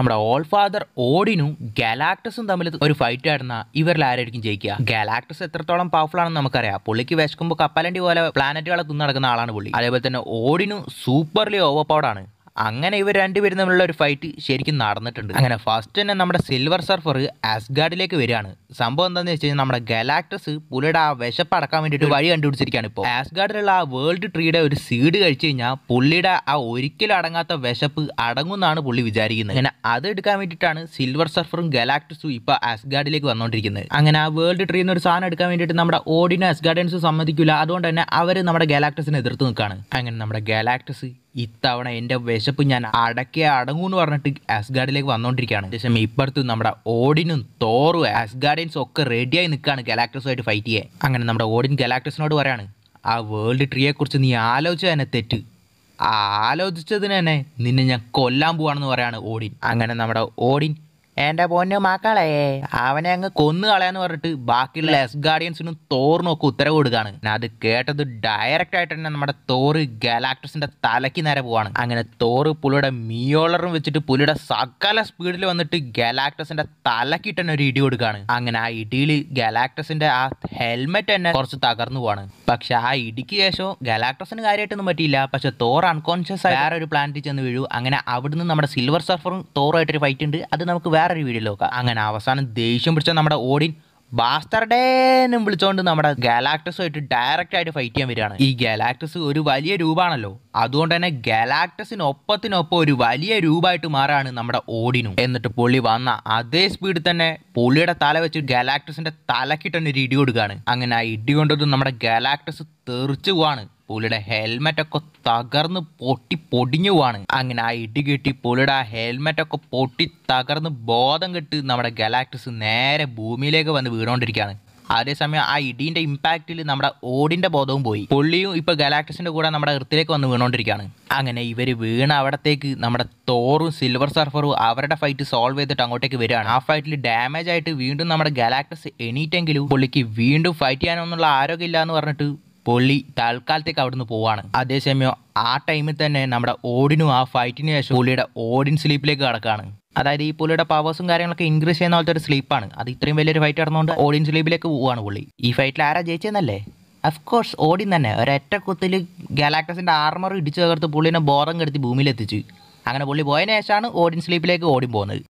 നമ്മുടെ all father ഓഡിനും ഗലാക്ടസും തമ്മിൽ ഒരു ഫൈറ്റ് ആയിരുന്ന ഇവരിൽ ആരായിരിക്കും ജയിക്കുക ഗലാക്ടസ് എത്രത്തോളം പവർഫുൾ ആണെന്ന് നമുക്കറിയാം പുള്ളിക്ക് വിശക്കുമ്പോൾ കപ്പലണ്ടി പോലെ പ്ലാനറ്റുകളെ തിന്നു നടക്കുന്ന ആളാണ് പുള്ളി അതേപോലെ തന്നെ ഓടിനും സൂപ്പർലി ഓവർ ആണ് അങ്ങനെ ഇവർ രണ്ടുപേരും തമ്മിലുള്ള ഒരു ഫൈറ്റ് ശരിക്കും നടന്നിട്ടുണ്ട് അങ്ങനെ ഫസ്റ്റ് തന്നെ നമ്മുടെ സിൽവർ സർഫർ ആസ്ഗാർഡിലേക്ക് വരികയാണ് സംഭവം എന്താണെന്ന് വെച്ച് കഴിഞ്ഞാൽ നമ്മുടെ ഗലാക്ടസ് പുലിയുടെ ആ വിശപ്പ് അടക്കാൻ വേണ്ടിയിട്ട് വഴി കണ്ടുപിടിച്ചിരിക്കുകയാണ് ഇപ്പോൾ ആസ്ഗാർഡിലുള്ള ആ വേൾഡ് ട്രീയുടെ ഒരു സീഡ് കഴിച്ചു കഴിഞ്ഞാൽ പുള്ളിയുടെ ആ ഒരിക്കലും അടങ്ങാത്ത വിശപ്പ് അടങ്ങുമെന്നാണ് പുള്ളി വിചാരിക്കുന്നത് അങ്ങനെ അത് എടുക്കാൻ വേണ്ടിയിട്ടാണ് സിൽവർ സർഫറും ഗലാക്ടസും ഇപ്പോൾ ആസ്ഗാർഡിലേക്ക് വന്നുകൊണ്ടിരിക്കുന്നത് അങ്ങനെ ആ വേൾഡ് ട്രീ എന്നൊരു സാധനം എടുക്കാൻ വേണ്ടിയിട്ട് നമ്മുടെ ഓഡിനും ആസ്ഗാർഡിയൻസും സമ്മതിക്കില്ല അതുകൊണ്ട് തന്നെ അവർ നമ്മുടെ ഗലാക്ടസിനെ എതിർത്ത് നിൽക്കുകയാണ് അങ്ങനെ നമ്മുടെ ഗലാക്ടസ് ഇത്തവണ എൻ്റെ വിശപ്പ് ഞാൻ അടക്കേ അടങ്ങൂ എന്ന് പറഞ്ഞിട്ട് ആസ്ഗാർഡിലേക്ക് വന്നുകൊണ്ടിരിക്കുകയാണ് ശേഷം ഇപ്പുറത്ത് നമ്മുടെ ഓഡിനും തോറും ആസ്ഗാർഡിയൻസും ഒക്കെ റെഡിയായി നിൽക്കുകയാണ് ഗലാക്ടസുമായിട്ട് ഫൈറ്റ് ചെയ്യാൻ അങ്ങനെ നമ്മുടെ ഓഡിൻ ഗലാക്ടസിനോട് പറയാണ് ആ വേൾഡ് ട്രീയെക്കുറിച്ച് നീ ആലോചിച്ച തന്നെ തെറ്റ് ആലോചിച്ചതിന് തന്നെ നിന്നെ ഞാൻ കൊല്ലാൻ പോവാണെന്ന് പറയാണ് ഓഡിൻ അങ്ങനെ നമ്മുടെ ഓഡിൻ എന്റെ പൊന്നു മക്കളെ അവനെ അങ്ങ് കൊന്നു കളയാന്ന് പറഞ്ഞിട്ട് ബാക്കിയുള്ള എസ് ഗാർഡിയൻസിനും തോറിനൊക്കെ ഉത്തരവ് കൊടുക്കാണ് ഞാൻ അത് കേട്ടത് ഡയറക്റ്റ് ആയിട്ട് തന്നെ നമ്മുടെ തോറ് ഗലാക്ടസിന്റെ തലയ്ക്ക് നേരെ പോവാണ് അങ്ങനെ തോറ് പുലിയുടെ മിയോളറും വെച്ചിട്ട് പുലിയുടെ സകല സ്പീഡിൽ വന്നിട്ട് ഗലാക്ടസിന്റെ തലക്കിട്ട് തന്നെ ഒരു ഇടി കൊടുക്കാണ് അങ്ങനെ ആ ഇടിയിൽ ഗലാക്ടസിന്റെ ആ ഹെൽമെറ്റ് തന്നെ കുറച്ച് തകർന്നു പോവാണ് പക്ഷെ ആ ഇടിക്ക് ശേഷം ഗലാക്ടസിന് കാര്യമായിട്ടൊന്നും പറ്റിയില്ല പക്ഷെ തോർ അൺകോൺഷ്യസ് ആയ ഒരു പ്ലാനറ്റിൽ ചെന്ന് വീഴു അങ്ങനെ അവിടുന്ന് നമ്മുടെ സിൽവർ സർഫറും തോറുമായിട്ടൊരു ഫൈറ്റ് ഉണ്ട് അത് നമുക്ക് വേറൊരു വീഡിയോ നോക്കാം അങ്ങനെ അവസാനം ദേഷ്യം പിടിച്ച നമ്മുടെ ഓടിൻ ബാസ്റ്റർഡേനും വിളിച്ചുകൊണ്ട് നമ്മുടെ ഗാലാക്ടസുമായിട്ട് ഡയറക്റ്റ് ആയിട്ട് ഫൈറ്റ് ചെയ്യാൻ വരികയാണ് ഈ ഗാലാക്ടസ് ഒരു വലിയ രൂപമാണല്ലോ അതുകൊണ്ട് തന്നെ ഗാലാക്ടസിനൊപ്പത്തിനൊപ്പം ഒരു വലിയ രൂപമായിട്ട് മാറാണ് നമ്മുടെ ഓടിനും എന്നിട്ട് പുള്ളി വന്ന അതേ സ്പീഡിൽ തന്നെ പുള്ളിയുടെ തല വെച്ച് ഗാലാക്ടസിന്റെ തലക്കിട്ട് തന്നെ ഒരു ഇടി കൊടുക്കുകയാണ് അങ്ങനെ ആ ഇടി കൊണ്ടത് നമ്മുടെ ഗാലാക്ടസ് തെറിച്ചു പോവാണ് പുള്ളിയുടെ ഹെൽമെറ്റൊക്കെ തകർന്ന് പൊട്ടി പൊടിഞ്ഞു പോവാണ് അങ്ങനെ ആ ഇടി കിട്ടി പുലിയുടെ ആ ഹെൽമെറ്റൊക്കെ പൊട്ടി തകർന്ന് ബോധം കെട്ട് നമ്മുടെ ഗലാക്ടസ് നേരെ ഭൂമിയിലേക്ക് വന്ന് വീണുകൊണ്ടിരിക്കുകയാണ് അതേസമയം ആ ഇടീൻ്റെ ഇമ്പാക്റ്റിൽ നമ്മുടെ ഓടിൻ്റെ ബോധവും പോയി പുള്ളിയും ഇപ്പോൾ ഗലാക്ടസിൻ്റെ കൂടെ നമ്മുടെ എർത്തിലേക്ക് വന്ന് വീണുകൊണ്ടിരിക്കുകയാണ് അങ്ങനെ ഇവർ വീണ അവിടത്തേക്ക് നമ്മുടെ തോറും സിൽവർ സർഫറും അവരുടെ ഫൈറ്റ് സോൾവ് ചെയ്തിട്ട് അങ്ങോട്ടേക്ക് വരികയാണ് ആ ഫൈറ്റിൽ ഡാമേജ് ആയിട്ട് വീണ്ടും നമ്മുടെ ഗലാക്ടസ് എണീറ്റെങ്കിലും പുള്ളിക്ക് വീണ്ടും ഫൈറ്റ് ചെയ്യാനൊന്നുള്ള ആരോഗ്യമില്ല എന്ന് പറഞ്ഞിട്ട് പുള്ളി തൽക്കാലത്തേക്ക് അവിടുന്ന് പോവാണ് അതേസമയം ആ ടൈമിൽ തന്നെ നമ്മുടെ ഓടിനും ആ ഫൈറ്റിന് ശേഷം പുള്ളിയുടെ ഓടിൻ സ്ലീപ്പിലേക്ക് കടക്കുകയാണ് അതായത് ഈ പുള്ളിയുടെ പവേഴ്സും കാര്യങ്ങളൊക്കെ ഇൻക്രീസ് ചെയ്യുന്ന പോലത്തെ ഒരു സ്ലീപ്പാണ് അത് ഇത്രയും വലിയൊരു ഫൈറ്റ് നടന്നുകൊണ്ട് ഓടിൻ സ്ലീപ്പിലേക്ക് പോവാണ് പുള്ളി ഈ ഫൈറ്റിൽ ആരാ ജയിച്ചെന്നല്ലേ അഫ്കോഴ്സ് ഓടിൻ തന്നെ ഒരൊറ്റ കുത്തിൽ ഗലാക്ടസിൻ്റെ ആർമർ ഇടിച്ചു തകർത്ത് പുള്ളിനെ ബോധം കെടുത്തി ഭൂമിയിലെത്തിച്ചു അങ്ങനെ പുള്ളി പോയതിനു ശേഷമാണ് ഓടിൻ സ്ലീപ്പിലേക്ക് ഓടി പോകുന്നത്